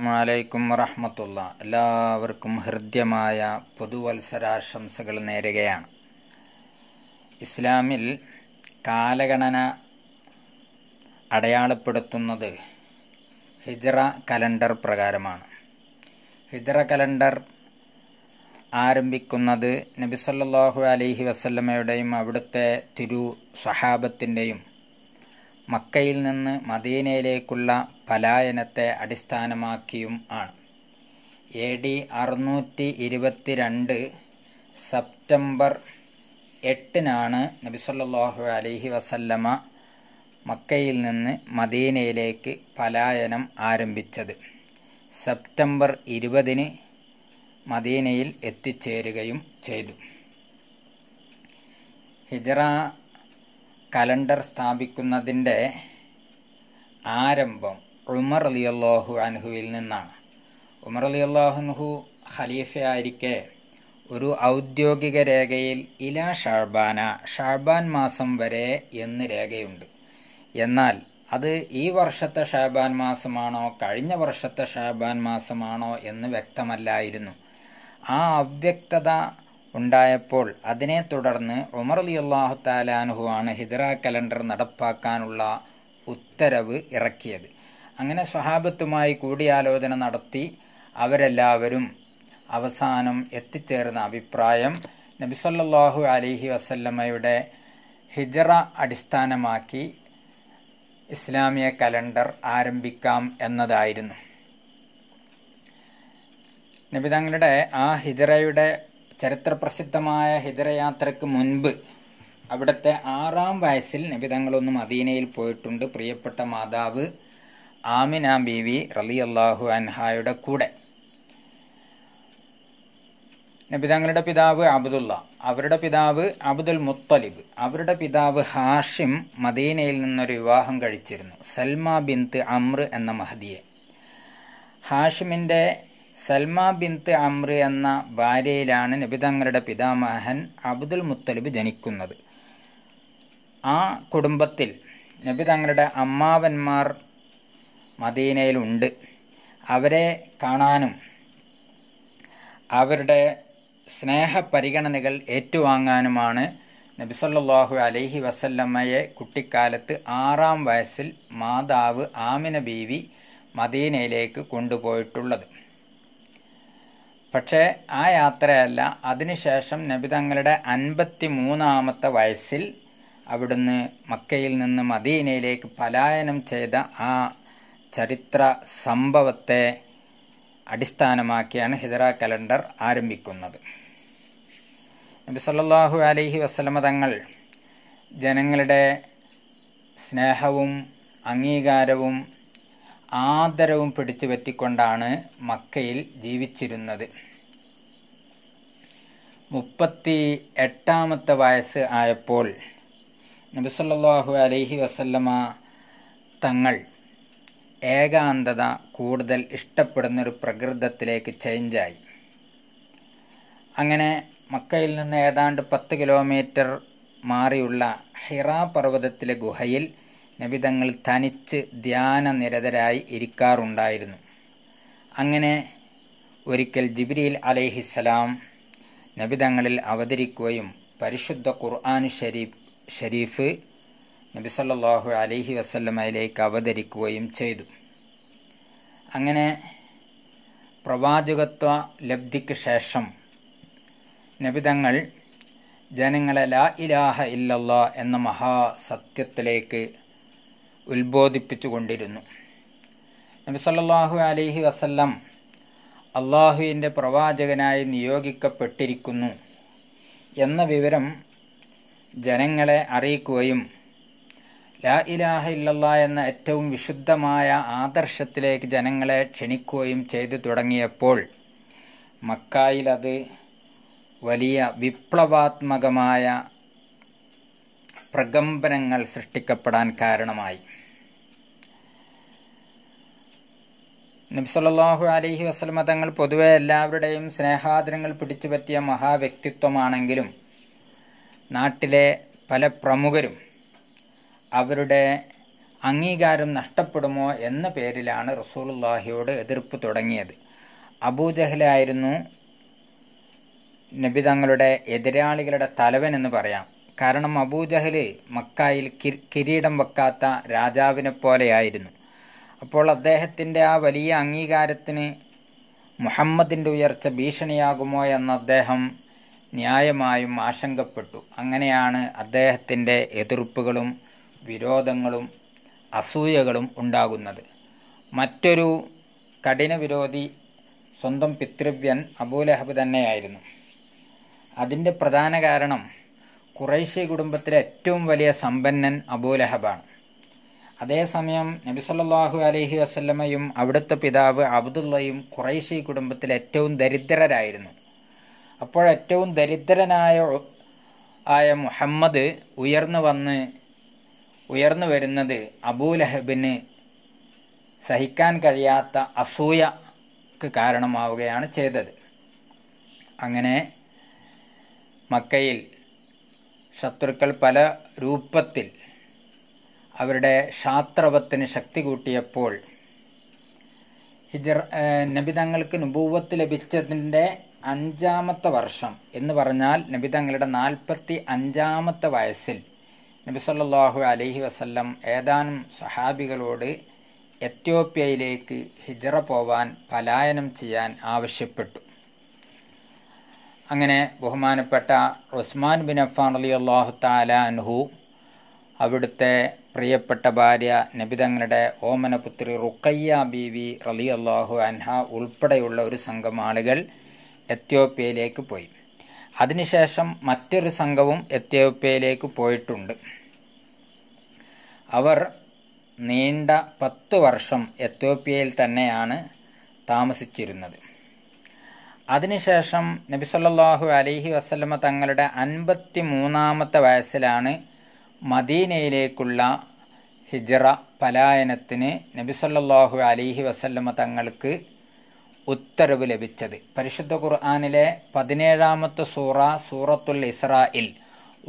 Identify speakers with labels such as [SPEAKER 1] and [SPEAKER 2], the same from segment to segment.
[SPEAKER 1] അസ്സാമലൈക്കും വറഹമത്തുള്ള എല്ലാവർക്കും ഹൃദ്യമായ പുതുവത്സരാശംസകൾ നേരുകയാണ് ഇസ്ലാമിൽ കാലഗണന അടയാളപ്പെടുത്തുന്നത് ഹിജറ കലണ്ടർ പ്രകാരമാണ് ഹിജറ കലണ്ടർ ആരംഭിക്കുന്നത് നബിസല്ലാഹു അലൈഹി വസല്ലമയുടെയും അവിടുത്തെ തിരു സഹാബത്തിൻ്റെയും മക്കയിൽ നിന്ന് മദീനയിലേക്കുള്ള പലായനത്തെ അടിസ്ഥാനമാക്കിയും ആണ് എ ഡി അറുന്നൂറ്റി ഇരുപത്തിരണ്ട് സെപ്റ്റംബർ എട്ടിനാണ് നബിസല്ലാഹു അലഹി വസല്ലമ മക്കയിൽ നിന്ന് മദീനയിലേക്ക് പലായനം ആരംഭിച്ചത് സെപ്റ്റംബർ ഇരുപതിന് മദീനയിൽ എത്തിച്ചേരുകയും ചെയ്തു ഹിജറ കലണ്ടർ സ്ഥാപിക്കുന്നതിൻ്റെ ആരംഭം ഉമർ അള്ളാഹു അൻഹുവിൽ നിന്നാണ് ഉമർ അലിയല്ലാഹുൻഹു ഖലീഫയായിരിക്കെ ഒരു ഔദ്യോഗിക രേഖയിൽ ഇല ഷാബാന ഷാബാൻ മാസം വരെ എന്ന് രേഖയുണ്ട് എന്നാൽ അത് ഈ വർഷത്തെ ഷാബാൻ മാസമാണോ കഴിഞ്ഞ വർഷത്തെ ഷാബാൻ മാസമാണോ എന്ന് വ്യക്തമല്ലായിരുന്നു ആ അവ്യക്തത ഉണ്ടായപ്പോൾ അതിനെ തുടർന്ന് ഉമർ അലി അള്ളാഹു താലാനുഹു ആണ് ഹിദ്ര കലണ്ടർ നടപ്പാക്കാനുള്ള ഉത്തരവ് ഇറക്കിയത് അങ്ങനെ സ്വഹാബത്തുമായി കൂടിയാലോചന നടത്തി അവരെല്ലാവരും അവസാനം എത്തിച്ചേർന്ന അഭിപ്രായം നബിസല്ലാഹു അലിഹി വസല്ലമ്മയുടെ ഹിജറ അടിസ്ഥാനമാക്കി ഇസ്ലാമിയ കലണ്ടർ ആരംഭിക്കാം എന്നതായിരുന്നു നബി തങ്ങളുടെ ആ ഹിജറയുടെ ചരിത്രപ്രസിദ്ധമായ ഹിജറയാത്രയ്ക്ക് മുൻപ് അവിടുത്തെ ആറാം വയസ്സിൽ നബിതങ്ങളൊന്ന് മദീനയിൽ പോയിട്ടുണ്ട് പ്രിയപ്പെട്ട മാതാവ് ആമിന ബീവി റലി അള്ളാഹു അൻഹായുടെ കൂടെ നബിതങ്ങളുടെ പിതാവ് അബ്ദുള്ള അവരുടെ പിതാവ് അബ്ദുൽ മുത്തലിബ് അവരുടെ പിതാവ് ഹാഷിം മദീനയിൽ നിന്നൊരു വിവാഹം കഴിച്ചിരുന്നു സൽമ ബിന്ത് അമ്ര എന്ന മഹദിയെ ഹാഷിമിൻ്റെ സൽമ ബിന്ത് അമ്ര എന്ന ഭാര്യയിലാണ് നബിതങ്ങളുടെ പിതാമഹൻ അബ്ദുൽ മുത്തലിബ് ജനിക്കുന്നത് ആ കുടുംബത്തിൽ നബിതങ്ങളുടെ അമ്മാവന്മാർ മദീനയിലുണ്ട് അവരെ കാണാനും അവരുടെ സ്നേഹ പരിഗണനകൾ ഏറ്റുവാങ്ങാനുമാണ് നബിസല്ലാഹു അലൈഹി വസല്ലമ്മയെ കുട്ടിക്കാലത്ത് ആറാം വയസ്സിൽ മാതാവ് ആമിന ബീവി മദീനയിലേക്ക് കൊണ്ടുപോയിട്ടുള്ളത് പക്ഷേ ആ യാത്രയല്ല അതിനുശേഷം തങ്ങളുടെ അൻപത്തി മൂന്നാമത്തെ വയസ്സിൽ അവിടുന്ന് മക്കയിൽ നിന്ന് മദീനയിലേക്ക് പലായനം ചെയ്ത ആ ചരിത്ര സംഭവത്തെ അടിസ്ഥാനമാക്കിയാണ് ഹിജറ കലണ്ടർ ആരംഭിക്കുന്നത് നബി സല്ലാഹു അലൈഹി വസ്ലമ തങ്ങൾ ജനങ്ങളുടെ സ്നേഹവും അംഗീകാരവും ആദരവും പിടിച്ചു പറ്റിക്കൊണ്ടാണ് മക്കയിൽ ജീവിച്ചിരുന്നത് മുപ്പത്തി എട്ടാമത്തെ വയസ്സ് ആയപ്പോൾ നബിസല്ലാഹു അലൈഹി വസല്ലമ തങ്ങൾ ഏകാന്തത കൂടുതൽ ഇഷ്ടപ്പെടുന്നൊരു പ്രകൃതത്തിലേക്ക് ചേഞ്ചായി അങ്ങനെ മക്കയിൽ നിന്ന് ഏതാണ്ട് പത്ത് കിലോമീറ്റർ മാറിയുള്ള ഹിറ പർവ്വതത്തിലെ ഗുഹയിൽ നബിതങ്ങൾ തനിച്ച് ധ്യാന നിരതരായി ഇരിക്കാറുണ്ടായിരുന്നു അങ്ങനെ ഒരിക്കൽ ജിബ്രീൽ അലൈഹിസ്സലാം നബിതങ്ങളിൽ അവതരിക്കുകയും പരിശുദ്ധ ഖുർആൻ ഷരീഫ് ഷരീഫ് സല്ലാഹു അലൈഹി വസല്ലമയിലേക്ക് അവതരിക്കുകയും ചെയ്തു അങ്ങനെ പ്രവാചകത്വ ലബ്ധിക്ക് ശേഷം നബിതങ്ങൾ ജനങ്ങളെ ലാ ഇലാഹ ഇല്ലല്ലാ എന്ന മഹാസത്യത്തിലേക്ക് കൊണ്ടിരുന്നു നബിസല്ലാഹു അലൈഹി വസല്ലം അള്ളാഹുവിൻ്റെ പ്രവാചകനായി നിയോഗിക്കപ്പെട്ടിരിക്കുന്നു എന്ന വിവരം ജനങ്ങളെ അറിയിക്കുകയും ലാ ഇലാഹ ഇല്ലല്ല എന്ന ഏറ്റവും വിശുദ്ധമായ ആദർശത്തിലേക്ക് ജനങ്ങളെ ക്ഷണിക്കുകയും ചെയ്തു തുടങ്ങിയപ്പോൾ മക്കായിലത് വലിയ വിപ്ലവാത്മകമായ പ്രകമ്പനങ്ങൾ സൃഷ്ടിക്കപ്പെടാൻ കാരണമായി നബ്സല്ലാഹു അലഹി വസ്ലമ തങ്ങൾ പൊതുവെ എല്ലാവരുടെയും സ്നേഹാദരങ്ങൾ പിടിച്ചുപറ്റിയ മഹാവ്യക്തിത്വമാണെങ്കിലും നാട്ടിലെ പല പ്രമുഖരും അവരുടെ അംഗീകാരം നഷ്ടപ്പെടുമോ എന്ന പേരിലാണ് റസൂലുല്ലാഹിയോട് എതിർപ്പ് തുടങ്ങിയത് അബൂജഹലായിരുന്നു നബി തങ്ങളുടെ എതിരാളികളുടെ തലവൻ എന്ന് പറയാം കാരണം അബൂജഹല് മക്കായിൽ കിരീടം വെക്കാത്ത രാജാവിനെ പോലെയായിരുന്നു അപ്പോൾ അദ്ദേഹത്തിൻ്റെ ആ വലിയ അംഗീകാരത്തിന് മുഹമ്മദിൻ്റെ ഉയർച്ച ഭീഷണിയാകുമോ എന്ന് അദ്ദേഹം ന്യായമായും ആശങ്കപ്പെട്ടു അങ്ങനെയാണ് അദ്ദേഹത്തിൻ്റെ എതിർപ്പുകളും വിരോധങ്ങളും അസൂയകളും ഉണ്ടാകുന്നത് മറ്റൊരു കഠിന വിരോധി സ്വന്തം പിതൃവ്യൻ അബൂലഹബ് തന്നെയായിരുന്നു അതിൻ്റെ പ്രധാന കാരണം കുറേശ്യ കുടുംബത്തിലെ ഏറ്റവും വലിയ സമ്പന്നൻ അബൂലഹബാണ് അതേസമയം നബിസല്ലാഹു അലഹി വസ്ലമയും അവിടുത്തെ പിതാവ് അബ്ദുള്ളയും കുറേശ്യ കുടുംബത്തിലെ ഏറ്റവും ദരിദ്രരായിരുന്നു അപ്പോൾ ഏറ്റവും ദരിദ്രനായ ആയ മുഹമ്മദ് ഉയർന്നു വന്ന് ഉയർന്നു വരുന്നത് അബൂലഹബിന് സഹിക്കാൻ കഴിയാത്ത അസൂയക്ക് കാരണമാവുകയാണ് ചെയ്തത് അങ്ങനെ മക്കയിൽ ശത്രുക്കൾ പല രൂപത്തിൽ അവരുടെ ശാത്രവത്തിന് ശക്തി കൂട്ടിയപ്പോൾ ഹിജർ നബിതങ്ങൾക്ക് നുപൂവത്ത് ലഭിച്ചതിൻ്റെ അഞ്ചാമത്തെ വർഷം എന്ന് പറഞ്ഞാൽ നബിതങ്ങളുടെ നാൽപ്പത്തി അഞ്ചാമത്തെ വയസ്സിൽ നബിസല്ലാഹു അലഹി വസ്ല്ലം ഏതാനും സഹാബികളോട് എത്യോപ്യയിലേക്ക് ഹിജറ പോവാൻ പലായനം ചെയ്യാൻ ആവശ്യപ്പെട്ടു അങ്ങനെ ബഹുമാനപ്പെട്ട ഉസ്മാൻ ബിൻ അഫാൻ അലി അള്ളാഹു താല അൻഹു അവിടുത്തെ പ്രിയപ്പെട്ട ഭാര്യ നബിതങ്ങളുടെ ഓമനപുത്രി റുക്കയ്യ വി റലി അള്ളാഹു അൻഹ ഉൾപ്പെടെയുള്ള ഒരു സംഘം ആളുകൾ എത്യോപ്യയിലേക്ക് പോയി അതിനുശേഷം മറ്റൊരു സംഘവും എത്യോപ്യയിലേക്ക് പോയിട്ടുണ്ട് അവർ നീണ്ട പത്ത് വർഷം എത്യോപ്യയിൽ തന്നെയാണ് താമസിച്ചിരുന്നത് അതിനുശേഷം നബിസല്ലാഹു അലൈഹി വസ്ലമ തങ്ങളുടെ അൻപത്തി മൂന്നാമത്തെ വയസ്സിലാണ് മദീനയിലേക്കുള്ള ഹിജറ പലായനത്തിന് നബിസല്ലാഹു അലൈഹി വസല്ലമ തങ്ങൾക്ക് ഉത്തരവ് ലഭിച്ചത് പരിശുദ്ധ ഖുർആാനിലെ പതിനേഴാമത്തെ സൂറ സൂറത്തുൽ ഇസ്രായിൽ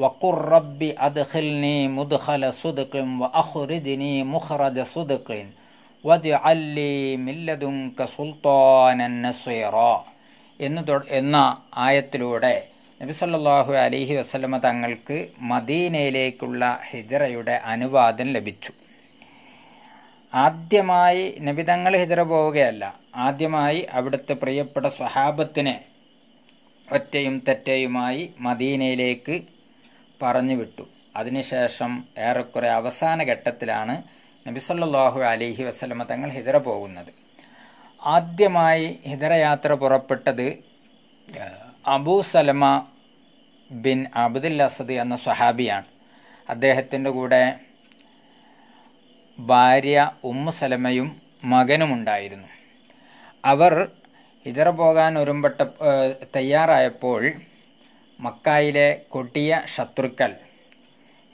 [SPEAKER 1] വഖുർ റബ്ബി അദ്ഖിൽനി മുദ്ഖല സുദ്ഖിൻ വഅഖ്രിജ്നി മുഖ്റജ സുദ്ഖിൻ വജ്അൽ ലി മിൻ ലദുൻക എന്ന് എന്ന ആയത്തിലൂടെ നബിസല്ലാഹു അലിഹി വസ്ലമ തങ്ങൾക്ക് മദീനയിലേക്കുള്ള ഹിജറയുടെ അനുവാദം ലഭിച്ചു ആദ്യമായി നബി തങ്ങൾ ഹിജറ പോവുകയല്ല ആദ്യമായി അവിടുത്തെ പ്രിയപ്പെട്ട സ്വഹാബത്തിനെ ഒറ്റയും തെറ്റയുമായി മദീനയിലേക്ക് പറഞ്ഞു വിട്ടു അതിനുശേഷം ഏറെക്കുറെ അവസാന ഘട്ടത്തിലാണ് നബിസല്ലാഹു അലിഹി വസ്ലമ തങ്ങൾ ഹിജറ പോകുന്നത് ആദ്യമായി ഹിതരയാത്ര പുറപ്പെട്ടത് Abu Salama bin Abdul Asad എന്ന സ്വഹാബിയാണ് അദ്ദേഹത്തിൻ്റെ കൂടെ ഭാര്യ ഉമ്മു സലമയും മകനുമുണ്ടായിരുന്നു അവർ ഹിജറ പോകാൻ ഒരുമ്പെട്ട തയ്യാറായപ്പോൾ മക്കായിലെ കൊട്ടിയ ശത്രുക്കൾ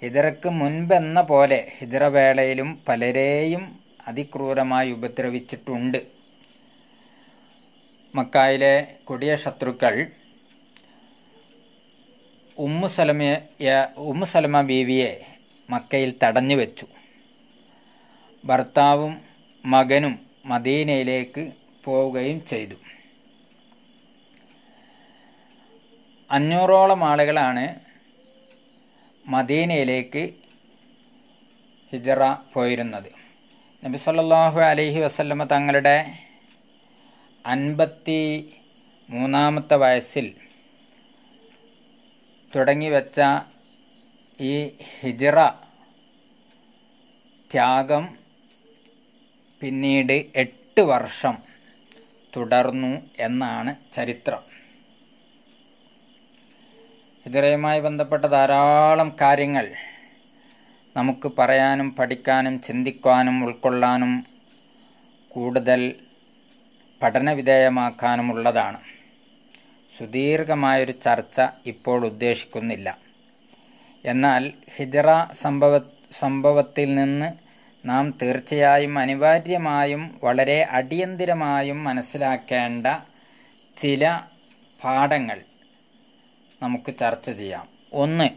[SPEAKER 1] ഹിജറക്ക് മുൻപെന്ന പോലെ ഹിതറവേളയിലും വേളയിലും പലരെയും അതിക്രൂരമായി ഉപദ്രവിച്ചിട്ടുണ്ട് മക്കായിലെ കൊടിയ ശത്രുക്കൾ ഉമ്മു സലമയ ഉമ്മു സലമ ബീവിയെ മക്കയിൽ തടഞ്ഞു വെച്ചു ഭർത്താവും മകനും മദീനയിലേക്ക് പോവുകയും ചെയ്തു അഞ്ഞൂറോളം ആളുകളാണ് മദീനയിലേക്ക് ഹിജറ പോയിരുന്നത് നബി അലഹി വസല്ലമ തങ്ങളുടെ അൻപത്തി മൂന്നാമത്തെ വയസ്സിൽ വെച്ച ഈ ഹിജറ ത്യാഗം പിന്നീട് എട്ട് വർഷം തുടർന്നു എന്നാണ് ചരിത്രം ഹിജറയുമായി ബന്ധപ്പെട്ട ധാരാളം കാര്യങ്ങൾ നമുക്ക് പറയാനും പഠിക്കാനും ചിന്തിക്കാനും ഉൾക്കൊള്ളാനും കൂടുതൽ പഠനവിധേയമാക്കാനുമുള്ളതാണ് സുദീർഘമായൊരു ചർച്ച ഇപ്പോൾ ഉദ്ദേശിക്കുന്നില്ല എന്നാൽ ഹിജറ സംഭവ സംഭവത്തിൽ നിന്ന് നാം തീർച്ചയായും അനിവാര്യമായും വളരെ അടിയന്തിരമായും മനസ്സിലാക്കേണ്ട ചില പാഠങ്ങൾ നമുക്ക് ചർച്ച ചെയ്യാം ഒന്ന്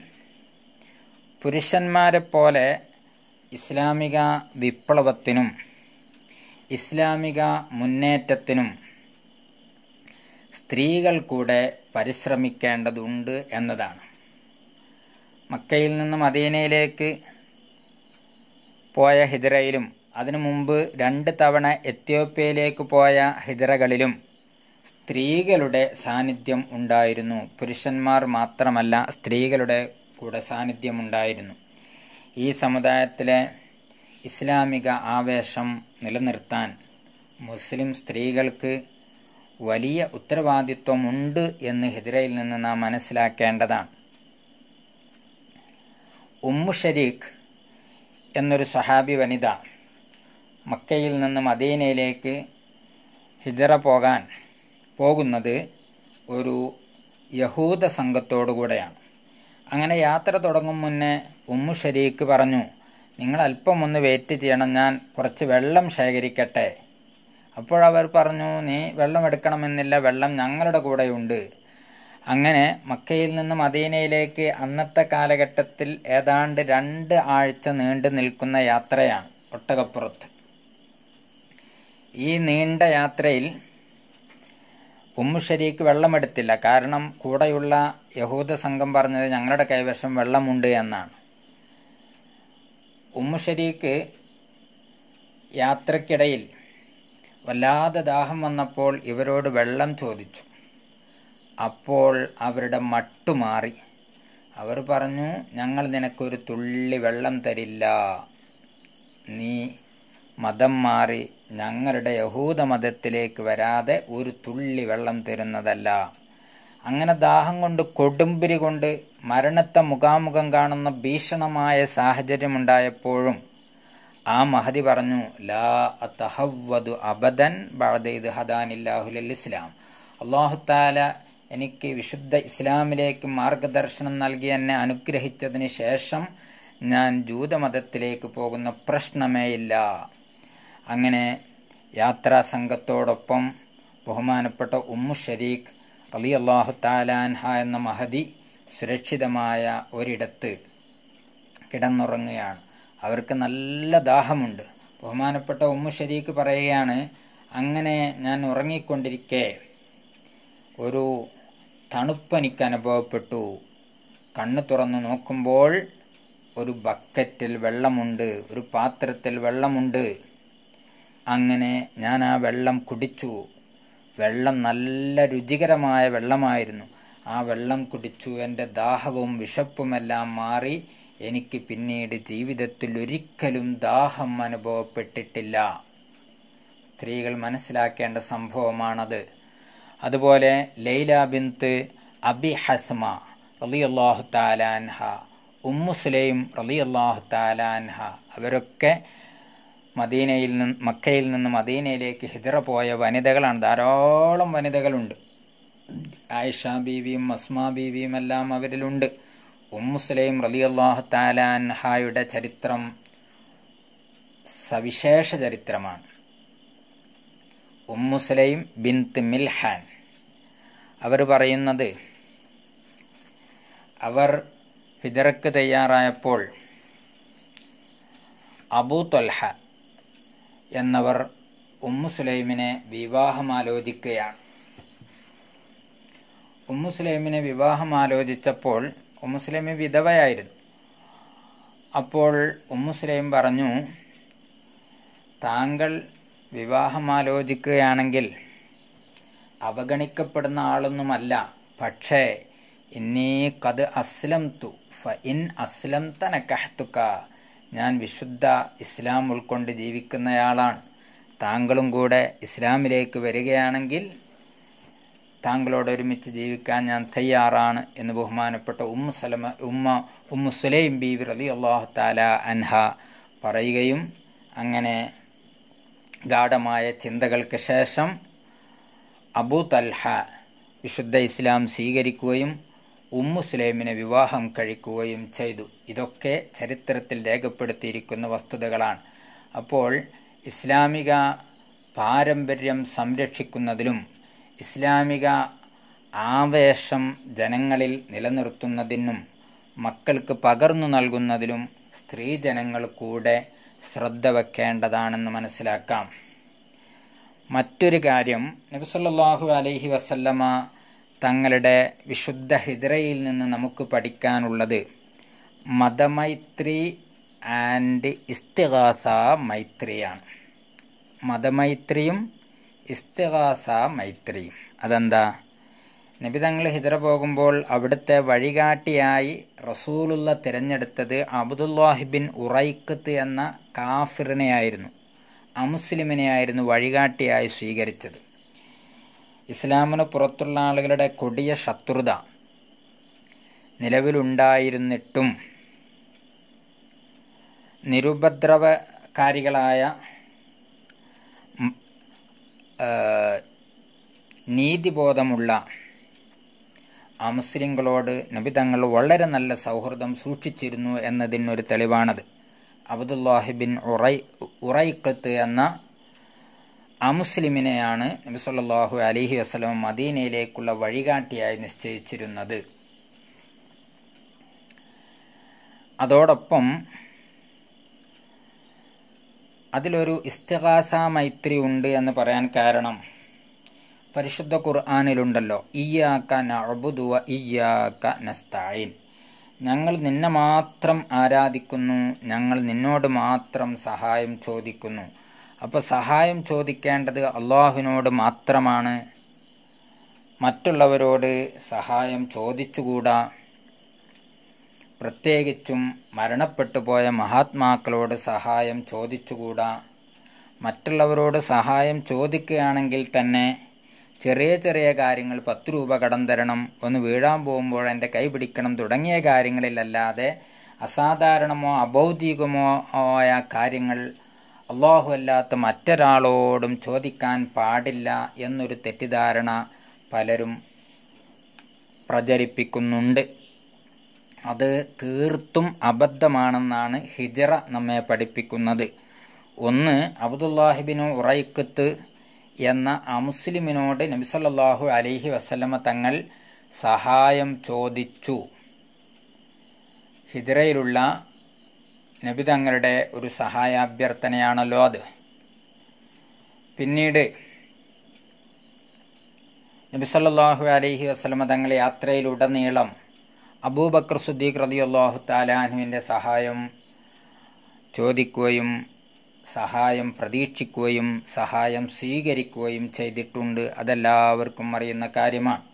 [SPEAKER 1] പുരുഷന്മാരെ പോലെ ഇസ്ലാമിക വിപ്ലവത്തിനും ഇസ്ലാമിക മുന്നേറ്റത്തിനും സ്ത്രീകൾ കൂടെ പരിശ്രമിക്കേണ്ടതുണ്ട് എന്നതാണ് മക്കയിൽ നിന്ന് മദീനയിലേക്ക് പോയ ഹിജറയിലും അതിനു മുമ്പ് രണ്ട് തവണ എത്യോപ്യയിലേക്ക് പോയ ഹിജറകളിലും സ്ത്രീകളുടെ സാന്നിധ്യം ഉണ്ടായിരുന്നു പുരുഷന്മാർ മാത്രമല്ല സ്ത്രീകളുടെ കൂടെ സാന്നിധ്യമുണ്ടായിരുന്നു ഈ സമുദായത്തിലെ ഇസ്ലാമിക ആവേശം നിലനിർത്താൻ മുസ്ലിം സ്ത്രീകൾക്ക് വലിയ ഉത്തരവാദിത്വമുണ്ട് എന്ന് ഹിദ്രയിൽ നിന്ന് നാം മനസ്സിലാക്കേണ്ടതാണ് ഉമ്മു ഷരീഖ് എന്നൊരു സഹാബി വനിത മക്കയിൽ നിന്ന് മദീനയിലേക്ക് ഹിജറ പോകാൻ പോകുന്നത് ഒരു യഹൂദ സംഘത്തോടുകൂടെയാണ് അങ്ങനെ യാത്ര തുടങ്ങും മുന്നേ ഉമ്മു ഷരീഖ് പറഞ്ഞു നിങ്ങൾ അല്പം ഒന്ന് വെയിറ്റ് ചെയ്യണം ഞാൻ കുറച്ച് വെള്ളം ശേഖരിക്കട്ടെ അപ്പോഴവർ പറഞ്ഞു നീ വെള്ളം എടുക്കണമെന്നില്ല വെള്ളം ഞങ്ങളുടെ കൂടെയുണ്ട് അങ്ങനെ മക്കയിൽ നിന്ന് മദീനയിലേക്ക് അന്നത്തെ കാലഘട്ടത്തിൽ ഏതാണ്ട് രണ്ട് ആഴ്ച നീണ്ടു നിൽക്കുന്ന യാത്രയാണ് ഒട്ടകപ്പുറത്ത് ഈ നീണ്ട യാത്രയിൽ ഉമ്മുഷരീക്ക് വെള്ളമെടുത്തില്ല കാരണം കൂടെയുള്ള യഹൂദ സംഘം പറഞ്ഞത് ഞങ്ങളുടെ കൈവശം വെള്ളമുണ്ട് എന്നാണ് ഉമ്മുഷരീക്ക് യാത്രക്കിടയിൽ വല്ലാതെ ദാഹം വന്നപ്പോൾ ഇവരോട് വെള്ളം ചോദിച്ചു അപ്പോൾ അവരുടെ മട്ടുമാറി അവർ പറഞ്ഞു ഞങ്ങൾ നിനക്കൊരു തുള്ളി വെള്ളം തരില്ല നീ മതം മാറി ഞങ്ങളുടെ യഹൂദ മതത്തിലേക്ക് വരാതെ ഒരു തുള്ളി വെള്ളം തരുന്നതല്ല അങ്ങനെ ദാഹം കൊണ്ട് കൊടുമ്പിരി കൊണ്ട് മരണത്തെ മുഖാമുഖം കാണുന്ന ഭീഷണമായ സാഹചര്യമുണ്ടായപ്പോഴും ആ മഹതി പറഞ്ഞു ലാ അത്തഹവദു അബദൻ ബഅദൈദ് ഹദാനില്ലാഹുലൽ ഇസ്ലാം താല എനിക്ക് വിശുദ്ധ ഇസ്ലാമിലേക്ക് മാർഗദർശനം നൽകി എന്നെ അനുഗ്രഹിച്ചതിന് ശേഷം ഞാൻ ജൂതമതത്തിലേക്ക് പോകുന്ന പ്രശ്നമേ ഇല്ല അങ്ങനെ യാത്രാ സംഘത്തോടൊപ്പം ബഹുമാനപ്പെട്ട ഉമ്മു ഷരീഖ് അലി അള്ളാഹു താലാൻഹ എന്ന മഹതി സുരക്ഷിതമായ ഒരിടത്ത് കിടന്നുറങ്ങുകയാണ് അവർക്ക് നല്ല ദാഹമുണ്ട് ബഹുമാനപ്പെട്ട ഉമ്മു ഷരീഖ് പറയുകയാണ് അങ്ങനെ ഞാൻ ഉറങ്ങിക്കൊണ്ടിരിക്കെ ഒരു തണുപ്പെനിക്ക് അനുഭവപ്പെട്ടു കണ്ണ് തുറന്നു നോക്കുമ്പോൾ ഒരു ബക്കറ്റിൽ വെള്ളമുണ്ട് ഒരു പാത്രത്തിൽ വെള്ളമുണ്ട് അങ്ങനെ ഞാൻ ആ വെള്ളം കുടിച്ചു വെള്ളം നല്ല രുചികരമായ വെള്ളമായിരുന്നു ആ വെള്ളം കുടിച്ചു എൻ്റെ ദാഹവും വിശപ്പുമെല്ലാം മാറി എനിക്ക് പിന്നീട് ജീവിതത്തിൽ ഒരിക്കലും ദാഹം അനുഭവപ്പെട്ടിട്ടില്ല സ്ത്രീകൾ മനസ്സിലാക്കേണ്ട സംഭവമാണത് അതുപോലെ ലൈല ബിന്ത് അബി ഹസ്മ റലിയല്ലാഹു താലാൻഹ ഉമ്മുസ്ലൈം റലിയല്ലാഹു താലാൻഹ അവരൊക്കെ മദീനയിൽ നിന്ന് മക്കയിൽ നിന്ന് മദീനയിലേക്ക് ഹിജറ പോയ വനിതകളാണ് ധാരാളം വനിതകളുണ്ട് ആയിഷ ബീവിയും അസ്മ ബീവിയും എല്ലാം അവരിലുണ്ട് ഉമ്മുസ്ലൈം റലി അള്ളാഹു താലാൻഹായുടെ ചരിത്രം സവിശേഷ ചരിത്രമാണ് ഉമ്മുസ്ലൈം ബിന്ത് മിൽഹാൻ അവർ പറയുന്നത് അവർ ഹിജറക്ക് തയ്യാറായപ്പോൾ അബൂ തൊൽഹ എന്നവർ ഉമ്മുസ്ലൈമിനെ വിവാഹം ആലോചിക്കുകയാണ് ഉമ്മുസ്ലേമിനെ വിവാഹം ആലോചിച്ചപ്പോൾ ഉമ്മുസ്ലേമി വിധവയായിരുന്നു അപ്പോൾ ഉമ്മുസ്ലേം പറഞ്ഞു താങ്കൾ വിവാഹം ആലോചിക്കുകയാണെങ്കിൽ അവഗണിക്കപ്പെടുന്ന ആളൊന്നുമല്ല പക്ഷേ ഇന്നീ കത് അസ്ലം തു ഫ ഇൻ അസ്ലം കഹത്തുക്ക ഞാൻ വിശുദ്ധ ഇസ്ലാം ഉൾക്കൊണ്ട് ജീവിക്കുന്നയാളാണ് താങ്കളും കൂടെ ഇസ്ലാമിലേക്ക് വരികയാണെങ്കിൽ താങ്കളോട് ഒരുമിച്ച് ജീവിക്കാൻ ഞാൻ തയ്യാറാണ് എന്ന് ബഹുമാനപ്പെട്ട ഉമ്മ സലമ ഉമ്മ ഉമ്മു സുലൈം ബീവി റലി അള്ളാഹു താല അൻഹ പറയുകയും അങ്ങനെ ഗാഠമായ ചിന്തകൾക്ക് ശേഷം അബൂ തൽഹ വിശുദ്ധ ഇസ്ലാം സ്വീകരിക്കുകയും ഉമ്മു സുലൈമിനെ വിവാഹം കഴിക്കുകയും ചെയ്തു ഇതൊക്കെ ചരിത്രത്തിൽ രേഖപ്പെടുത്തിയിരിക്കുന്ന വസ്തുതകളാണ് അപ്പോൾ ഇസ്ലാമിക പാരമ്പര്യം സംരക്ഷിക്കുന്നതിലും ഇസ്ലാമിക ആവേശം ജനങ്ങളിൽ നിലനിർത്തുന്നതിനും മക്കൾക്ക് പകർന്നു നൽകുന്നതിലും സ്ത്രീജനങ്ങൾ കൂടെ ശ്രദ്ധ വെക്കേണ്ടതാണെന്ന് മനസ്സിലാക്കാം മറ്റൊരു കാര്യം നബിസല്ലാഹു അലൈഹി വസല്ലമ തങ്ങളുടെ വിശുദ്ധ ഹിജറയിൽ നിന്ന് നമുക്ക് പഠിക്കാനുള്ളത് മതമൈത്രി ആൻഡ് ഇസ്തിഹാസ മൈത്രിയാണ് മതമൈത്രിയും ഇസ്തിഹാസ മൈത്രി അതെന്താ നബിതങ്ങൾ ഹിതറ പോകുമ്പോൾ അവിടുത്തെ വഴികാട്ടിയായി റസൂലുള്ള തിരഞ്ഞെടുത്തത് അബ്ദുല്ലാഹിബിൻ ഉറൈക്കത്ത് എന്ന കാഫിറിനെയായിരുന്നു അമുസ്ലിമിനെയായിരുന്നു വഴികാട്ടിയായി സ്വീകരിച്ചത് ഇസ്ലാമിന് പുറത്തുള്ള ആളുകളുടെ കൊടിയ ശത്രുത നിലവിലുണ്ടായിരുന്നിട്ടും നിരുപദ്രവകാരികളായ നീതിബോധമുള്ള അമുസ്ലിങ്ങളോട് തങ്ങൾ വളരെ നല്ല സൗഹൃദം സൂക്ഷിച്ചിരുന്നു എന്നതിനൊരു തെളിവാണത് അബ്ദുല്ലാഹിബിൻ ഉറൈ ഉറൈക്കത്ത് എന്ന അമുസ്ലിമിനെയാണ് നബിസ്വല്ലാഹു അലിഹി വസ്ലം മദീനയിലേക്കുള്ള വഴികാട്ടിയായി നിശ്ചയിച്ചിരുന്നത് അതോടൊപ്പം അതിലൊരു ഇസ്തിഹാസ മൈത്രി ഉണ്ട് എന്ന് പറയാൻ കാരണം പരിശുദ്ധ ഖുർആാനിലുണ്ടല്ലോ ഇയാക്ക നബുദുവ ഇയാക്ക നസ്തായിൻ ഞങ്ങൾ നിന്നെ മാത്രം ആരാധിക്കുന്നു ഞങ്ങൾ നിന്നോട് മാത്രം സഹായം ചോദിക്കുന്നു അപ്പോൾ സഹായം ചോദിക്കേണ്ടത് അള്ളാഹുവിനോട് മാത്രമാണ് മറ്റുള്ളവരോട് സഹായം ചോദിച്ചുകൂടാ പ്രത്യേകിച്ചും മരണപ്പെട്ടുപോയ മഹാത്മാക്കളോട് സഹായം ചോദിച്ചുകൂടാ മറ്റുള്ളവരോട് സഹായം ചോദിക്കുകയാണെങ്കിൽ തന്നെ ചെറിയ ചെറിയ കാര്യങ്ങൾ പത്ത് രൂപ കടം തരണം ഒന്ന് വീഴാൻ പോകുമ്പോൾ എൻ്റെ കൈ പിടിക്കണം തുടങ്ങിയ കാര്യങ്ങളിലല്ലാതെ അസാധാരണമോ അബൗദ്ധികമോ ആയ കാര്യങ്ങൾ അല്ലാത്ത മറ്റൊരാളോടും ചോദിക്കാൻ പാടില്ല എന്നൊരു തെറ്റിദ്ധാരണ പലരും പ്രചരിപ്പിക്കുന്നുണ്ട് അത് തീർത്തും അബദ്ധമാണെന്നാണ് ഹിജറ നമ്മെ പഠിപ്പിക്കുന്നത് ഒന്ന് അബ്ദുല്ലാഹിബിനു ഉറൈക്കത്ത് എന്ന അമുസ്ലിമിനോട് നബിസല്ലാഹു അലൈഹി വസ്ലമ തങ്ങൾ സഹായം ചോദിച്ചു ഹിജറയിലുള്ള നബി തങ്ങളുടെ ഒരു സഹായാഭ്യർത്ഥനയാണല്ലോ അത് പിന്നീട് നബിസല്ലാഹു അലൈഹി വസ്ലമ തങ്ങൾ യാത്രയിലുടനീളം അബൂബക്കർ സുദ്ദീഖ് റതി അള്ളാഹു താലാഹുവിൻ്റെ സഹായം ചോദിക്കുകയും സഹായം പ്രതീക്ഷിക്കുകയും സഹായം സ്വീകരിക്കുകയും ചെയ്തിട്ടുണ്ട് അതെല്ലാവർക്കും അറിയുന്ന കാര്യമാണ്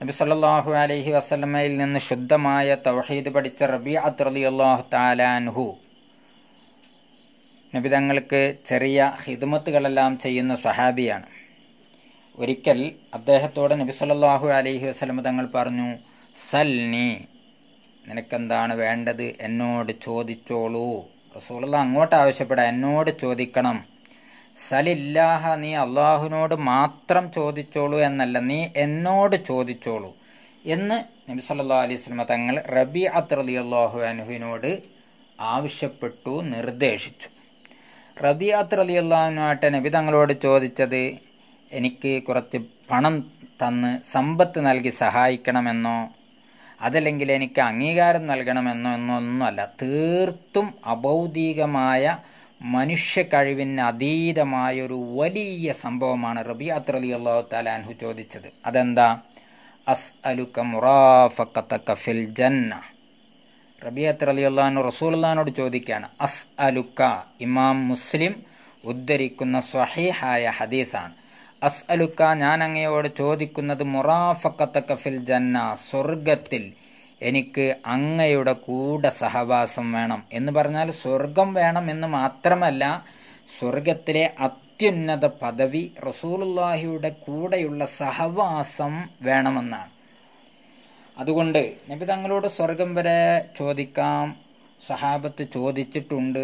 [SPEAKER 1] നബി സല്ലാഹു അലഹി വസ്ലമയിൽ നിന്ന് ശുദ്ധമായ തൗഹീദ് പഠിച്ച റബി അത്രലി അള്ളാഹു താലാൻഹു നബി തങ്ങൾക്ക് ചെറിയ ഹിദ്മത്തുകളെല്ലാം ചെയ്യുന്ന സഹാബിയാണ് ഒരിക്കൽ അദ്ദേഹത്തോട് നബി സല്ലാഹു അലഹി വസ്ലമ തങ്ങൾ പറഞ്ഞു സൽനി നിനക്കെന്താണ് വേണ്ടത് എന്നോട് ചോദിച്ചോളൂ റസൂലുള്ള അങ്ങോട്ട് ആവശ്യപ്പെടാം എന്നോട് ചോദിക്കണം സലില്ലാഹ നീ അള്ളാഹുവിനോട് മാത്രം ചോദിച്ചോളൂ എന്നല്ല നീ എന്നോട് ചോദിച്ചോളൂ എന്ന് നബി സല്ലാ അലൈഹി സ്വലമ തങ്ങൾ റബി അത്രലി അള്ളാഹു അനുഹുവിനോട് ആവശ്യപ്പെട്ടു നിർദ്ദേശിച്ചു റബി അത്രലി അള്ളാഹുനുമായിട്ട് നബി തങ്ങളോട് ചോദിച്ചത് എനിക്ക് കുറച്ച് പണം തന്ന് സമ്പത്ത് നൽകി സഹായിക്കണമെന്നോ അതല്ലെങ്കിൽ എനിക്ക് അംഗീകാരം നൽകണമെന്നോ എന്നൊന്നുമല്ല തീർത്തും അഭൗതികമായ മനുഷ്യ കഴിവിന് അതീതമായൊരു വലിയ സംഭവമാണ് റബിയാത്ത് അലി അള്ളാഹു താലാൻഹു ചോദിച്ചത് അതെന്താ അസ് അലുക്ക ഫിൽ ജന്ന റബിയാത്ത് അലി അള്ളഹാനു റസൂൽഹാനോട് ചോദിക്കുകയാണ് അസ് അലുക്ക ഇമാം മുസ്ലിം ഉദ്ധരിക്കുന്ന സ്വഹീഹായ ഹദീസാണ് അസ്അലുക്ക ഞാൻ അങ്ങയോട് ചോദിക്കുന്നത് മുറാഫക്കത്തക്ക ഫിൽ ജന്ന സ്വർഗത്തിൽ എനിക്ക് അങ്ങയുടെ കൂടെ സഹവാസം വേണം എന്ന് പറഞ്ഞാൽ സ്വർഗം വേണം എന്ന് മാത്രമല്ല സ്വർഗത്തിലെ അത്യുന്നത പദവി റസൂലുല്ലാഹിയുടെ കൂടെയുള്ള സഹവാസം വേണമെന്നാണ് അതുകൊണ്ട് നബി തങ്ങളോട് സ്വർഗം വരെ ചോദിക്കാം സഹാബത്ത് ചോദിച്ചിട്ടുണ്ട്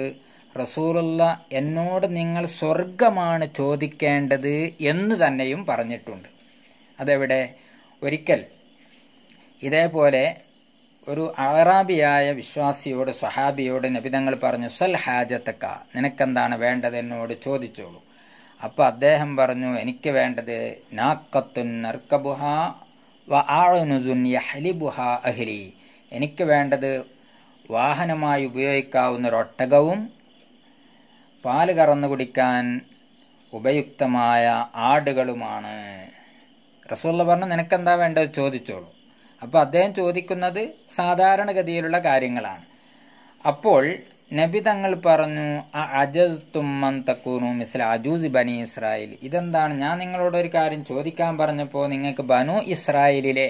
[SPEAKER 1] റസൂലുള്ള എന്നോട് നിങ്ങൾ സ്വർഗമാണ് ചോദിക്കേണ്ടത് എന്ന് തന്നെയും പറഞ്ഞിട്ടുണ്ട് അതെവിടെ ഒരിക്കൽ ഇതേപോലെ ഒരു അറാബിയായ വിശ്വാസിയോട് സ്വഹാബിയോട് നബിതങ്ങൾ പറഞ്ഞു സൽ ഹാജത്തക്ക നിനക്കെന്താണ് വേണ്ടത് എന്നോട് ചോദിച്ചോളൂ അപ്പോൾ അദ്ദേഹം പറഞ്ഞു എനിക്ക് വേണ്ടത് നാക്കത്തുൻ നർക്കബുഹ വ ആഴുനുദുൻ യഹലിബുഹ അഹ്ലി എനിക്ക് വേണ്ടത് വാഹനമായി ഉപയോഗിക്കാവുന്ന ഒരു ഒട്ടകവും പാല് കറന്നു കുടിക്കാൻ ഉപയുക്തമായ ആടുകളുമാണ് റസൂള്ള പറഞ്ഞു നിനക്കെന്താ വേണ്ടത് ചോദിച്ചോളൂ അപ്പോൾ അദ്ദേഹം ചോദിക്കുന്നത് സാധാരണഗതിയിലുള്ള കാര്യങ്ങളാണ് അപ്പോൾ നബി തങ്ങൾ പറഞ്ഞു അജസ് തുമ്മൻ തക്കൂനു മിസ്ല അജൂസ് ബനി ഇസ്രായേൽ ഇതെന്താണ് ഞാൻ നിങ്ങളോട് ഒരു കാര്യം ചോദിക്കാൻ പറഞ്ഞപ്പോൾ നിങ്ങൾക്ക് ബനു ഇസ്രായേലിലെ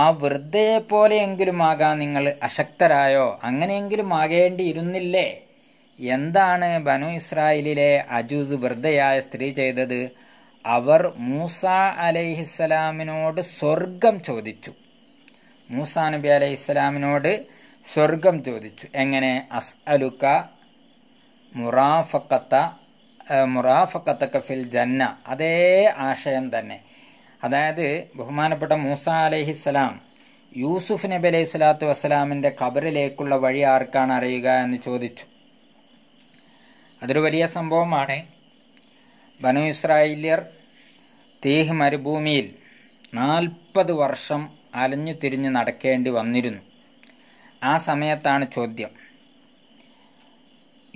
[SPEAKER 1] ആ വൃദ്ധയെ പോലെയെങ്കിലും ആകാൻ നിങ്ങൾ അശക്തരായോ അങ്ങനെയെങ്കിലും ആകേണ്ടിയിരുന്നില്ലേ എന്താണ് ബനു ഇസ്രായേലിലെ അജൂസ് വൃദ്ധയായ സ്ത്രീ ചെയ്തത് അവർ മൂസ അലൈഹിസ്സലാമിനോട് സ്വർഗം ചോദിച്ചു മൂസ നബി അലൈഹിസ്സലാമിനോട് സ്വർഗം ചോദിച്ചു എങ്ങനെ അസ് അലുക്ക മുറാഫക്കത്ത മുറാഫക്കത്തക്ക ഫിൽ ജന്ന അതേ ആശയം തന്നെ അതായത് ബഹുമാനപ്പെട്ട മൂസ അലഹിസ്സലാം യൂസുഫ് നബി അലൈഹി സ്വലാത്തു വസ്സലാമിൻ്റെ ഖബറിലേക്കുള്ള വഴി ആർക്കാണ് അറിയുക എന്ന് ചോദിച്ചു അതൊരു വലിയ സംഭവമാണ് ബനു ഇസ്രായേലിയർ തീഹ് മരുഭൂമിയിൽ നാൽപ്പത് വർഷം അലഞ്ഞു തിരിഞ്ഞ് നടക്കേണ്ടി വന്നിരുന്നു ആ സമയത്താണ് ചോദ്യം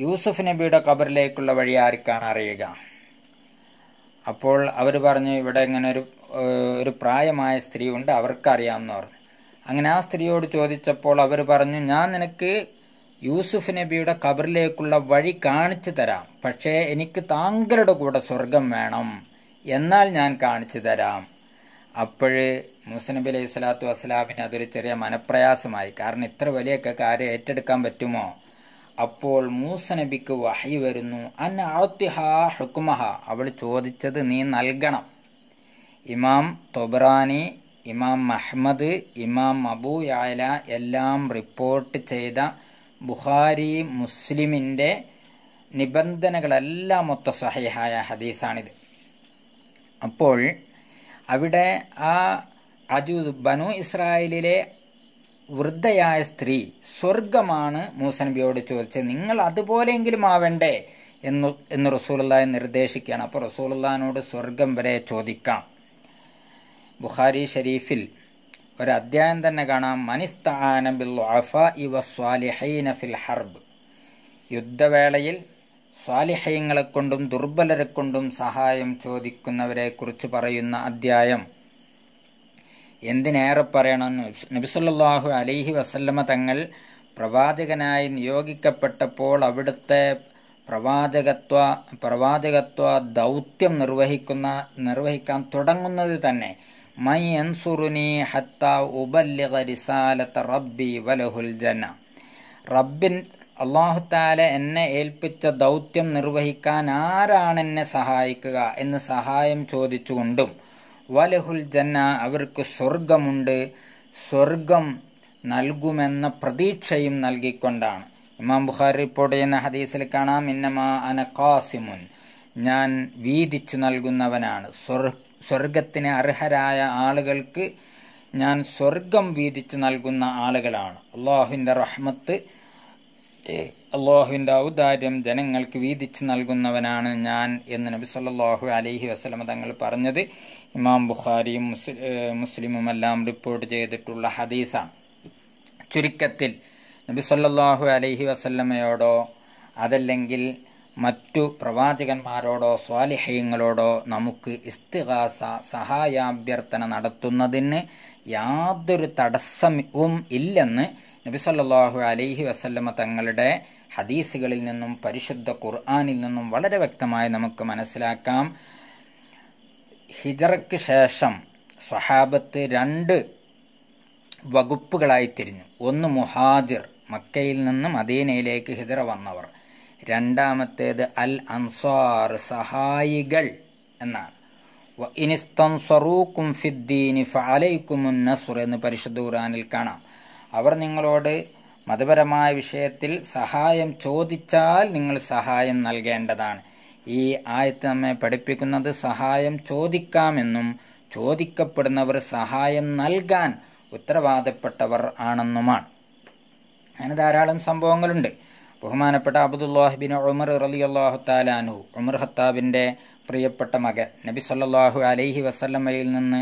[SPEAKER 1] യൂസുഫ് നബിയുടെ കബറിലേക്കുള്ള വഴി ആർക്കാണ് അറിയുക അപ്പോൾ അവർ പറഞ്ഞു ഇവിടെ ഇങ്ങനെ ഒരു ഒരു പ്രായമായ സ്ത്രീ ഉണ്ട് അവർക്കറിയാമെന്ന് പറഞ്ഞു അങ്ങനെ ആ സ്ത്രീയോട് ചോദിച്ചപ്പോൾ അവർ പറഞ്ഞു ഞാൻ നിനക്ക് യൂസുഫ് നബിയുടെ കബറിലേക്കുള്ള വഴി കാണിച്ചു തരാം പക്ഷേ എനിക്ക് താങ്കളുടെ കൂടെ സ്വർഗം വേണം എന്നാൽ ഞാൻ കാണിച്ചു തരാം അപ്പോഴ് മൂസനബി അലൈഹി സ്വലാത്തു വസ്സലാമിന് അതൊരു ചെറിയ മനപ്രയാസമായി കാരണം ഇത്ര വലിയൊക്കെ കാര്യം ഏറ്റെടുക്കാൻ പറ്റുമോ അപ്പോൾ മൂസനബിക്ക് വഹി വരുന്നു അന്ന ഹുക്മഹ അവൾ ചോദിച്ചത് നീ നൽകണം ഇമാം തൊബ്രാനി ഇമാം അഹ്മദ് ഇമാം അബു എല്ലാം റിപ്പോർട്ട് ചെയ്ത ബുഖാരി മുസ്ലിമിൻ്റെ നിബന്ധനകളെല്ലാം മൊത്ത സഹിഹായ ഹദീസാണിത് അപ്പോൾ അവിടെ ആ അജു ബനു ഇസ്രായേലിലെ വൃദ്ധയായ സ്ത്രീ സ്വർഗമാണ് മൂസനബിയോട് ചോദിച്ചത് നിങ്ങൾ അതുപോലെയെങ്കിലും ആവണ്ടേ എന്ന് എന്ന് റസൂലുള്ളാഹി നിർദ്ദേശിക്കുകയാണ് അപ്പോൾ റസൂലുള്ളാഹിനോട് സ്വർഗം വരെ ചോദിക്കാം ബുഖാരി ഷരീഫിൽ ഒരധ്യായം തന്നെ കാണാം മനിസ്താനബിൽ സ്വാലിഹൈന ഫിൽ ഹർബ് യുദ്ധവേളയിൽ സ്വാലിഹയങ്ങളെ കൊണ്ടും ദുർബലരെ കൊണ്ടും സഹായം ചോദിക്കുന്നവരെ കുറിച്ച് പറയുന്ന അധ്യായം എന്തിനേറെ പറയണം നബിസല്ലാഹു അലൈഹി വസല്ലമ തങ്ങൾ പ്രവാചകനായി നിയോഗിക്കപ്പെട്ടപ്പോൾ അവിടുത്തെ പ്രവാചകത്വ പ്രവാചകത്വ ദൗത്യം നിർവഹിക്കുന്ന നിർവഹിക്കാൻ തുടങ്ങുന്നത് തന്നെ മൈ അൻസുറുനി ഉബല്ലിഗ റബ്ബി വലഹുൽ റബ്ബിൻ അള്ളാഹുത്താല എന്നെ ഏൽപ്പിച്ച ദൗത്യം നിർവഹിക്കാൻ എന്നെ സഹായിക്കുക എന്ന് സഹായം ചോദിച്ചുകൊണ്ടും വലഹുൽ ജന്ന അവർക്ക് സ്വർഗമുണ്ട് സ്വർഗം നൽകുമെന്ന പ്രതീക്ഷയും നൽകിക്കൊണ്ടാണ് ഇമാം ബുഖാർ റിപ്പോർട്ട് ചെയ്യുന്ന ഹദീസിൽ കാണാം ഇന്നമാ അന ഞാൻ വീതിച്ചു നൽകുന്നവനാണ് സ്വർഗ് സ്വർഗത്തിന് അർഹരായ ആളുകൾക്ക് ഞാൻ സ്വർഗം വീതിച്ചു നൽകുന്ന ആളുകളാണ് അള്ളാഹുവിൻ്റെ റഹ്മത്ത് അള്ളാഹുവിൻ്റെ ഔദാര്യം ജനങ്ങൾക്ക് വീതിച്ചു നൽകുന്നവനാണ് ഞാൻ എന്ന് നബി സല്ലാഹു അലഹി വസ്ലമ തങ്ങൾ പറഞ്ഞത് ഇമാം ബുഖാരിയും മുസ്ലിമും എല്ലാം റിപ്പോർട്ട് ചെയ്തിട്ടുള്ള ഹദീസാണ് ചുരുക്കത്തിൽ നബി സല്ലാഹു അലഹി വസല്ലമയോടോ അതല്ലെങ്കിൽ മറ്റു പ്രവാചകന്മാരോടോ സ്വാലിഹ്യങ്ങളോടോ നമുക്ക് ഇസ്തിഹാസ സഹായാഭ്യർത്ഥന നടത്തുന്നതിന് യാതൊരു തടസ്സവും ഇല്ലെന്ന് നബിസല്ലാഹു അലൈഹി വസല്ലമ തങ്ങളുടെ ഹദീസുകളിൽ നിന്നും പരിശുദ്ധ ഖുർആാനിൽ നിന്നും വളരെ വ്യക്തമായി നമുക്ക് മനസ്സിലാക്കാം ഹിജറയ്ക്ക് ശേഷം സ്വഹാബത്ത് രണ്ട് വകുപ്പുകളായി തിരിഞ്ഞു ഒന്ന് മുഹാജിർ മക്കയിൽ നിന്ന് മദീനയിലേക്ക് ഹിജറ വന്നവർ രണ്ടാമത്തേത് അൽ അൻസാർ സഹായികൾ എന്നാണ് ഇനിസ്തൻസറൂക്കും ഫിദ്ദീനി എന്ന് പരിശുദ്ധ ഖുറാനിൽ കാണാം അവർ നിങ്ങളോട് മതപരമായ വിഷയത്തിൽ സഹായം ചോദിച്ചാൽ നിങ്ങൾ സഹായം നൽകേണ്ടതാണ് ഈ ആയത്ത് നമ്മെ പഠിപ്പിക്കുന്നത് സഹായം ചോദിക്കാമെന്നും ചോദിക്കപ്പെടുന്നവർ സഹായം നൽകാൻ ഉത്തരവാദപ്പെട്ടവർ ആണെന്നുമാണ് അങ്ങനെ ധാരാളം സംഭവങ്ങളുണ്ട് ബഹുമാനപ്പെട്ട അബ്ദുല്ലാഹിബിൻ ഉമർ റലി അള്ളാഹു താലാനു ഉമർ ഹത്താബിൻ്റെ പ്രിയപ്പെട്ട മകൻ നബി സല്ലാഹു അലൈഹി വസല്ലമയിൽ നിന്ന്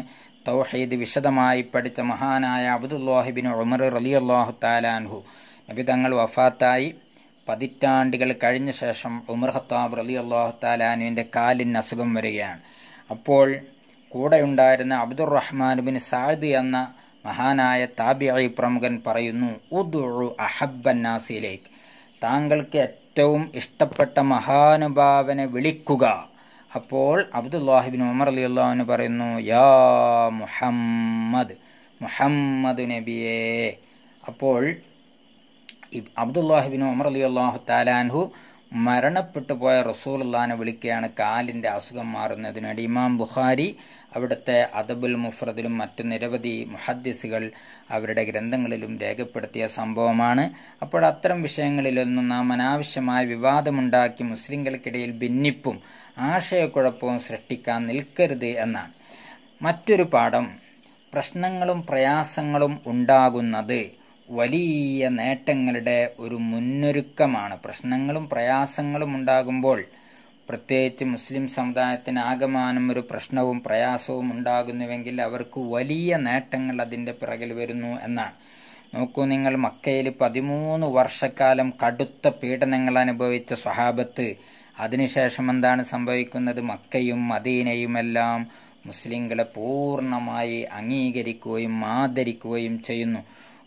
[SPEAKER 1] തൗഹീദ് വിശദമായി പഠിച്ച മഹാനായ അബ്ദുല്ലാഹിബിൻ ഉമർ റലി അള്ളാഹു താലാൻഹു നബി തങ്ങൾ വഫാത്തായി പതിറ്റാണ്ടുകൾ കഴിഞ്ഞ ശേഷം ഉമർ ഹത്താബ് റലി അള്ളാഹു താലാനുവിൻ്റെ കാലിന് അസുഖം വരികയാണ് അപ്പോൾ കൂടെയുണ്ടായിരുന്ന അബ്ദുറഹ്മാൻ ബിൻ സാദ് എന്ന മഹാനായ താബിയായി പ്രമുഖൻ പറയുന്നു ഉദു അഹബ്ബന്നാസിലേക്ക് താങ്കൾക്ക് ഏറ്റവും ഇഷ്ടപ്പെട്ട മഹാനുഭാവനെ വിളിക്കുക അപ്പോൾ അബ്ദുല്ലാഹിബിൻ ഉമർ അലി അള്ളാഹുവിന് പറയുന്നു യാ മുഹമ്മദ് മുഹമ്മദ് നബിയെ അപ്പോൾ അബ്ദുല്ലാഹിബിൻ ഉമർ അലി അള്ളാഹു താലാൻഹു മരണപ്പെട്ടു പോയ റസൂൽ അള്ളഹാനെ വിളിക്കുകയാണ് കാലിൻ്റെ അസുഖം മാറുന്നതിനായിട്ട് ഇമാം ബുഖാരി അവിടുത്തെ അദബുൽ മുഫ്രദിലും മറ്റു നിരവധി മുഹദ്ദിസുകൾ അവരുടെ ഗ്രന്ഥങ്ങളിലും രേഖപ്പെടുത്തിയ സംഭവമാണ് അപ്പോൾ അത്തരം വിഷയങ്ങളിലൊന്നും നാം അനാവശ്യമായ വിവാദമുണ്ടാക്കി മുസ്ലിങ്ങൾക്കിടയിൽ ഭിന്നിപ്പും ആശയക്കുഴപ്പവും സൃഷ്ടിക്കാൻ നിൽക്കരുത് എന്നാണ് മറ്റൊരു പാഠം പ്രശ്നങ്ങളും പ്രയാസങ്ങളും ഉണ്ടാകുന്നത് വലിയ നേട്ടങ്ങളുടെ ഒരു മുന്നൊരുക്കമാണ് പ്രശ്നങ്ങളും പ്രയാസങ്ങളും ഉണ്ടാകുമ്പോൾ പ്രത്യേകിച്ച് മുസ്ലിം സമുദായത്തിന് ആകമാനം ഒരു പ്രശ്നവും പ്രയാസവും ഉണ്ടാകുന്നുവെങ്കിൽ അവർക്ക് വലിയ നേട്ടങ്ങൾ അതിൻ്റെ പിറകിൽ വരുന്നു എന്നാണ് നോക്കൂ നിങ്ങൾ മക്കയിൽ പതിമൂന്ന് വർഷക്കാലം കടുത്ത പീഡനങ്ങൾ അനുഭവിച്ച സ്വഹാബത്ത് അതിനുശേഷം എന്താണ് സംഭവിക്കുന്നത് മക്കയും മദീനയുമെല്ലാം മുസ്ലിങ്ങളെ പൂർണ്ണമായി അംഗീകരിക്കുകയും ആദരിക്കുകയും ചെയ്യുന്നു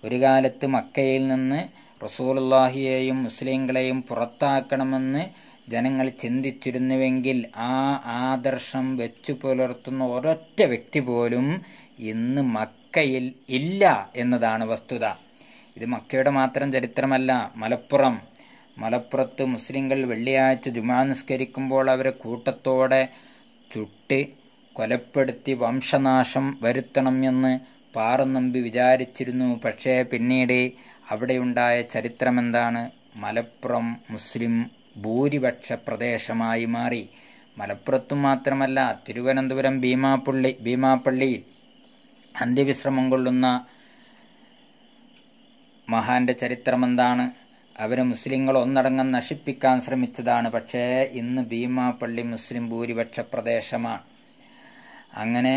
[SPEAKER 1] ഒരു കാലത്ത് മക്കയിൽ നിന്ന് റസൂലുള്ളാഹിയെയും മുസ്ലിങ്ങളെയും പുറത്താക്കണമെന്ന് ജനങ്ങൾ ചിന്തിച്ചിരുന്നുവെങ്കിൽ ആ ആദർശം വെച്ചു പുലർത്തുന്ന ഒരൊറ്റ വ്യക്തി പോലും ഇന്ന് മക്കയിൽ ഇല്ല എന്നതാണ് വസ്തുത ഇത് മക്കയുടെ മാത്രം ചരിത്രമല്ല മലപ്പുറം മലപ്പുറത്ത് മുസ്ലിങ്ങൾ വെള്ളിയാഴ്ച ജുമാ നിസ്കരിക്കുമ്പോൾ അവരെ കൂട്ടത്തോടെ ചുട്ട് കൊലപ്പെടുത്തി വംശനാശം വരുത്തണമെന്ന് പാറനമ്പി വിചാരിച്ചിരുന്നു പക്ഷേ പിന്നീട് അവിടെയുണ്ടായ ചരിത്രമെന്താണ് മലപ്പുറം മുസ്ലിം ഭൂരിപക്ഷ പ്രദേശമായി മാറി മലപ്പുറത്തും മാത്രമല്ല തിരുവനന്തപുരം ഭീമാപ്പള്ളി ഭീമാപ്പള്ളിയിൽ അന്ത്യവിശ്രമം കൊള്ളുന്ന മഹാന്റെ ചരിത്രമെന്താണ് അവരെ മുസ്ലിങ്ങൾ ഒന്നടങ്കം നശിപ്പിക്കാൻ ശ്രമിച്ചതാണ് പക്ഷേ ഇന്ന് ഭീമാപ്പള്ളി മുസ്ലിം ഭൂരിപക്ഷ പ്രദേശമാണ് അങ്ങനെ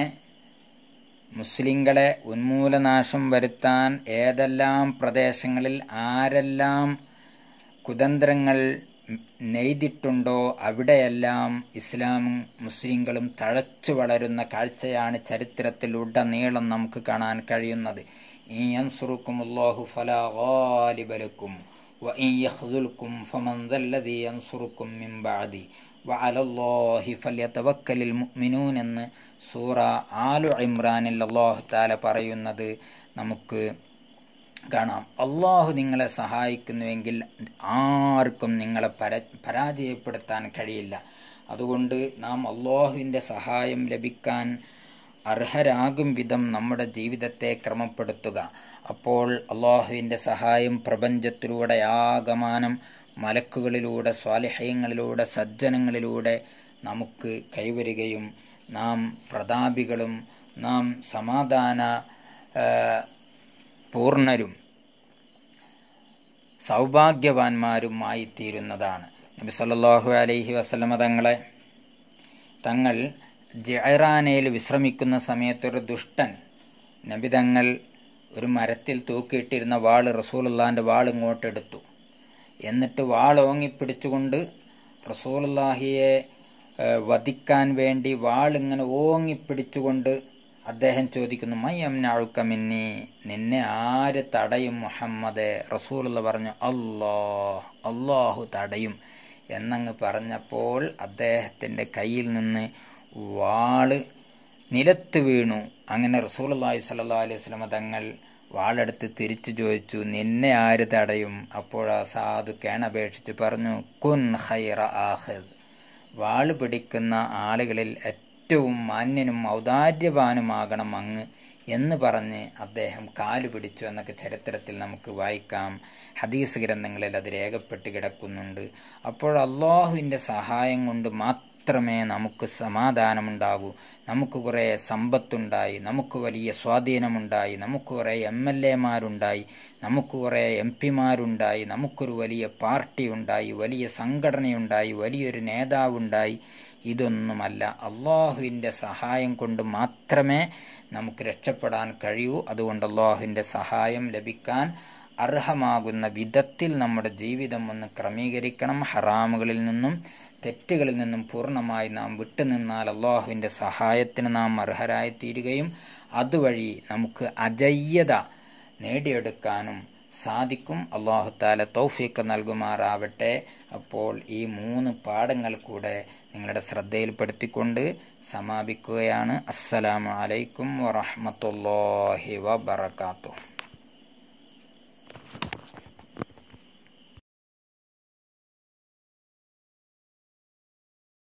[SPEAKER 1] മുസ്ലിങ്ങളെ ഉന്മൂലനാശം വരുത്താൻ ഏതെല്ലാം പ്രദേശങ്ങളിൽ ആരെല്ലാം കുതന്ത്രങ്ങൾ നെയ്തിട്ടുണ്ടോ അവിടെയെല്ലാം ഇസ്ലാമും മുസ്ലിങ്ങളും തഴച്ചു വളരുന്ന കാഴ്ചയാണ് ചരിത്രത്തിൽ ഉടനീളം നമുക്ക് കാണാൻ കഴിയുന്നത് ഈ ഫലാ എന്ന് സൂറ ആലു ഇമ്രാനിൽ അള്ളാഹു താല പറയുന്നത് നമുക്ക് കാണാം അള്ളാഹു നിങ്ങളെ സഹായിക്കുന്നുവെങ്കിൽ ആർക്കും നിങ്ങളെ പര പരാജയപ്പെടുത്താൻ കഴിയില്ല അതുകൊണ്ട് നാം അള്ളാഹുവിൻ്റെ സഹായം ലഭിക്കാൻ അർഹരാകും വിധം നമ്മുടെ ജീവിതത്തെ ക്രമപ്പെടുത്തുക അപ്പോൾ അള്ളാഹുവിൻ്റെ സഹായം പ്രപഞ്ചത്തിലൂടെ ആഗമാനം മലക്കുകളിലൂടെ സ്വാലിഹയങ്ങളിലൂടെ സജ്ജനങ്ങളിലൂടെ നമുക്ക് കൈവരികയും നാം പ്രതാപികളും നാം സമാധാന പൂർണ്ണരും സൗഭാഗ്യവാന്മാരുമായിത്തീരുന്നതാണ് നബി സല്ലാഹു അലൈഹി വസ്ലമ തങ്ങളെ തങ്ങൾ ജയറാനയിൽ വിശ്രമിക്കുന്ന സമയത്തൊരു ദുഷ്ടൻ നബി തങ്ങൾ ഒരു മരത്തിൽ തൂക്കിയിട്ടിരുന്ന വാൾ റസൂലുള്ളാൻ്റെ വാൾ ഇങ്ങോട്ടെടുത്തു എന്നിട്ട് വാൾ ഓങ്ങിപ്പിടിച്ചുകൊണ്ട് റസൂലുള്ളാഹിയെ വധിക്കാൻ വേണ്ടി വാൾ ഇങ്ങനെ ഓങ്ങിപ്പിടിച്ചുകൊണ്ട് അദ്ദേഹം ചോദിക്കുന്നു മയ്യംനാഴുക്കമിന്നി നിന്നെ ആര് തടയും മുഹമ്മദ് റസൂലുള്ള പറഞ്ഞു അല്ലോ അള്ളാഹു തടയും എന്നങ്ങ് പറഞ്ഞപ്പോൾ അദ്ദേഹത്തിൻ്റെ കയ്യിൽ നിന്ന് വാള് നിലത്ത് വീണു അങ്ങനെ അള്ളാഹി സല്ലാ അലൈഹി സ്വലമ തങ്ങൾ വാളെടുത്ത് തിരിച്ചു ചോദിച്ചു നിന്നെ ആര് തടയും അപ്പോൾ ആ സാധു കേണപേക്ഷിച്ച് പറഞ്ഞു കുൻ ഹൈറ ആഹദ് വാള് പിടിക്കുന്ന ആളുകളിൽ ഏറ്റവും മാന്യനും ഔദാര്യവാനുമാകണം അങ്ങ് എന്ന് പറഞ്ഞ് അദ്ദേഹം കാലു പിടിച്ചു എന്നൊക്കെ ചരിത്രത്തിൽ നമുക്ക് വായിക്കാം ഹദീസ് ഗ്രന്ഥങ്ങളിൽ അത് രേഖപ്പെട്ട് കിടക്കുന്നുണ്ട് അപ്പോൾ അള്ളാഹുവിൻ്റെ സഹായം കൊണ്ട് മാത്രമേ നമുക്ക് സമാധാനമുണ്ടാകൂ നമുക്ക് കുറേ സമ്പത്തുണ്ടായി നമുക്ക് വലിയ സ്വാധീനമുണ്ടായി നമുക്ക് കുറേ എം എൽ എമാരുണ്ടായി നമുക്ക് കുറേ എം പിമാരുണ്ടായി നമുക്കൊരു വലിയ പാർട്ടി ഉണ്ടായി വലിയ സംഘടനയുണ്ടായി വലിയൊരു നേതാവുണ്ടായി ഇതൊന്നുമല്ല അള്ളാഹുവിൻ്റെ സഹായം കൊണ്ട് മാത്രമേ നമുക്ക് രക്ഷപ്പെടാൻ കഴിയൂ അതുകൊണ്ട് അള്ളാഹുവിൻ്റെ സഹായം ലഭിക്കാൻ അർഹമാകുന്ന വിധത്തിൽ നമ്മുടെ ജീവിതം ഒന്ന് ക്രമീകരിക്കണം ഹറാമുകളിൽ നിന്നും തെറ്റുകളിൽ നിന്നും പൂർണ്ണമായി നാം വിട്ടുനിന്നാൽ അള്ളാഹുവിൻ്റെ സഹായത്തിന് നാം അർഹരായി തീരുകയും അതുവഴി നമുക്ക് അജയ്യത നേടിയെടുക്കാനും സാധിക്കും അള്ളാഹുത്താല തൗഫീക്ക് നൽകുമാറാവട്ടെ അപ്പോൾ ഈ മൂന്ന് പാഠങ്ങൾ കൂടെ നിങ്ങളുടെ ശ്രദ്ധയിൽപ്പെടുത്തിക്കൊണ്ട് സമാപിക്കുകയാണ് അസ്സലാമലൈക്കും വറഹമത്തല്ലാഹി വബർക്കാത്തു